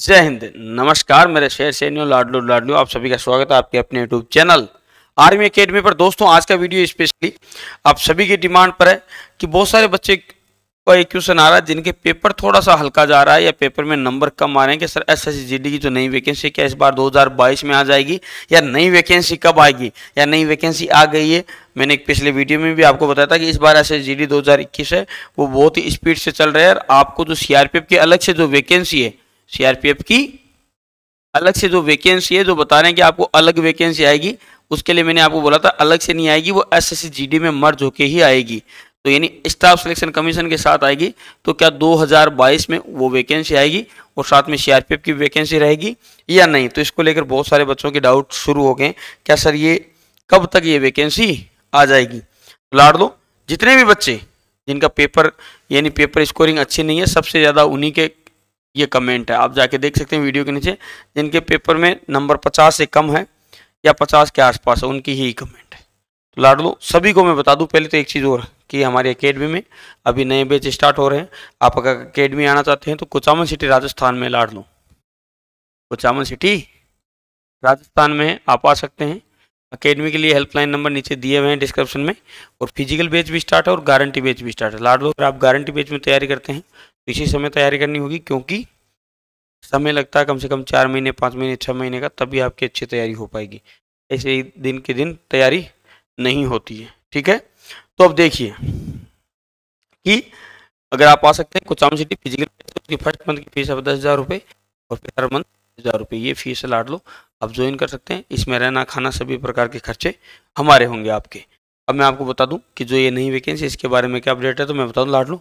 जय हिंद नमस्कार मेरे शेर सैनियों लाडलू लाडलू आप सभी का स्वागत है आपके अपने यूट्यूब चैनल आर्मी अकेडमी पर दोस्तों आज का वीडियो स्पेशली आप सभी की डिमांड पर है कि बहुत सारे बच्चे का एक क्वेश्चन आ रहा है जिनके पेपर थोड़ा सा हल्का जा रहा है या पेपर में नंबर कम आ रहे हैं कि सर एस एस की जो तो नई वैकेंसी क्या इस बार दो में आ जाएगी या नई वैकेंसी कब आएगी या नई वैकेंसी आ गई है मैंने एक पिछले वीडियो में भी आपको बताया था कि इस बार एस एस है वो बहुत ही स्पीड से चल रहा है और आपको जो सी के अलग से जो वैकेंसी है सीआरपीएफ की अलग से जो वैकेंसी है जो बता रहे हैं कि आपको अलग वैकेंसी आएगी उसके लिए मैंने आपको बोला था अलग से नहीं आएगी वो एस एसएससीजीडी में मर्ज होके ही आएगी तो यानी स्टाफ सिलेक्शन कमीशन के साथ आएगी तो क्या 2022 में वो वैकेंसी आएगी और साथ में सीआरपीएफ की वैकेंसी रहेगी या नहीं तो इसको लेकर बहुत सारे बच्चों के डाउट शुरू हो गए क्या सर ये कब तक ये वैकेंसी आ जाएगी लाड़ दो जितने भी बच्चे जिनका पेपर यानी पेपर स्कोरिंग अच्छी नहीं है सबसे ज़्यादा उन्हीं के ये कमेंट है आप जाके देख सकते हैं वीडियो के नीचे जिनके पेपर में नंबर पचास से कम है या पचास के आसपास है उनकी ही कमेंट है तो लाड लो सभी को मैं बता दूं पहले तो एक चीज़ और कि हमारी अकेडमी में अभी नए बैच स्टार्ट हो रहे हैं आप अगर अकेडमी आना चाहते हैं तो कुचामन सिटी राजस्थान में लाड लो कुचामन सिटी राजस्थान में आप आ सकते हैं अकेडमी के लिए हेल्पलाइन नंबर नीचे दिए हुए हैं डिस्क्रिप्शन में और फिजिकल बेच भी स्टार्ट है और गारंटी बेच भी स्टार्ट है लाड लो अगर आप गारंटी बेच में तैयारी करते हैं इसी समय तैयारी करनी होगी क्योंकि समय लगता है कम से कम चार महीने पाँच महीने छः महीने का तभी आपकी अच्छी तैयारी हो पाएगी ऐसे ही दिन के दिन तैयारी नहीं होती है ठीक है तो अब देखिए कि अगर आप आ सकते हैं कुचाम सिटी फिजिकल तो उसकी फर्स्ट मंथ की फीस है दस हज़ार रुपये और फिर हर मंथ हज़ार रुपये ये फीस लाट लो आप ज्वाइन कर सकते हैं इसमें रहना खाना सभी प्रकार के खर्चे हमारे होंगे आपके अब मैं आपको बता दूं कि जो ये नई वैकेंसी इसके बारे में क्या अपडेट है तो मैं बता दूं लाट लूँ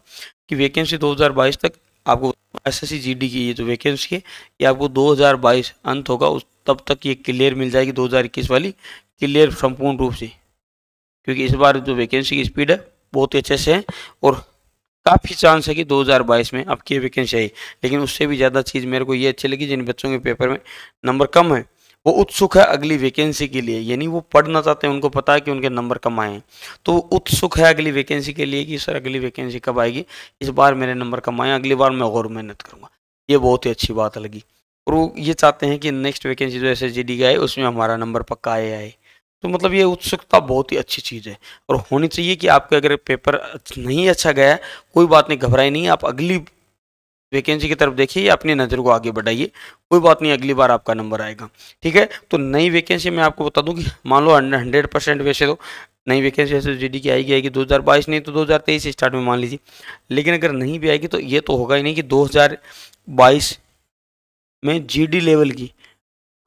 कि वैकेंसी 2022 तक आपको एसएससी जीडी की ये जो वैकेंसी है ये आपको 2022 अंत होगा उस तब तक ये क्लियर मिल जाएगी 2021 वाली क्लियर संपूर्ण रूप से क्योंकि इस बार जो वैकेंसी की स्पीड है बहुत ही अच्छे से है और काफ़ी चांस है कि दो में आपकी वैकेंसी आई लेकिन उससे भी ज़्यादा चीज़ मेरे को ये अच्छी लगी जिन बच्चों के पेपर में नंबर कम है वो उत्सुक है अगली वैकेंसी के लिए यानी वो पढ़ना चाहते हैं उनको पता है कि उनके नंबर कम आए हैं तो उत्सुक है अगली वैकेंसी के लिए कि सर अगली वैकेंसी कब आएगी इस बार मेरे नंबर कम आए अगली बार मैं और मेहनत करूँगा ये बहुत ही अच्छी बात लगी और वो ये चाहते हैं कि नेक्स्ट वैकेंसी जो एस एस आए उसमें हमारा नंबर पक्का आए आए तो मतलब ये उत्सुकता बहुत ही अच्छी चीज़ है और होनी चाहिए कि आपके अगर पेपर नहीं अच्छा गया कोई बात नहीं घबराई नहीं आप अगली वैकेंसी की तरफ देखिए अपनी नज़र को आगे बढ़ाइए कोई बात नहीं अगली बार आपका नंबर आएगा ठीक है तो नई वैकेंसी मैं आपको बता दूँ मान लो हंड्रेड परसेंट वैसे तो नई वैकेंसी ऐसे जी डी की आएगी आएगी 2022 नहीं तो 2023 स्टार्ट में मान लीजिए लेकिन अगर नहीं भी आएगी तो ये तो होगा ही नहीं कि बाईस में डी लेवल की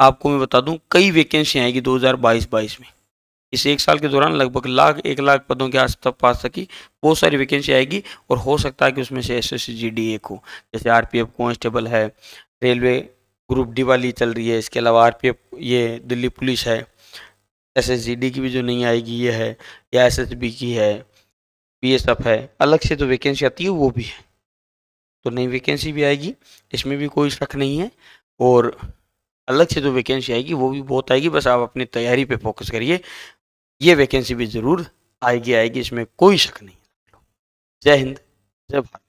आपको मैं बता दूँ कई वैकेंसी आएगी बाईस बाईस में इस एक साल के दौरान लगभग लाख एक लाख पदों के आस पास सकी बहुत सारी वैकेंसी आएगी और हो सकता है कि उसमें से एस एस एक हो जैसे आर पी कांस्टेबल है रेलवे ग्रुप डी वाली चल रही है इसके अलावा आर ये दिल्ली पुलिस है एस की भी जो नहीं आएगी ये है या एस की है बी है अलग से जो वैकेंसी आती है वो भी है तो नई वैकेंसी भी आएगी इसमें भी कोई शक नहीं है और अलग से जो वैकेंसी आएगी वो भी बहुत आएगी बस आप अपनी तैयारी पे फोकस करिए ये वैकेंसी भी ज़रूर आएगी आएगी इसमें कोई शक नहीं जय हिंद जय भारत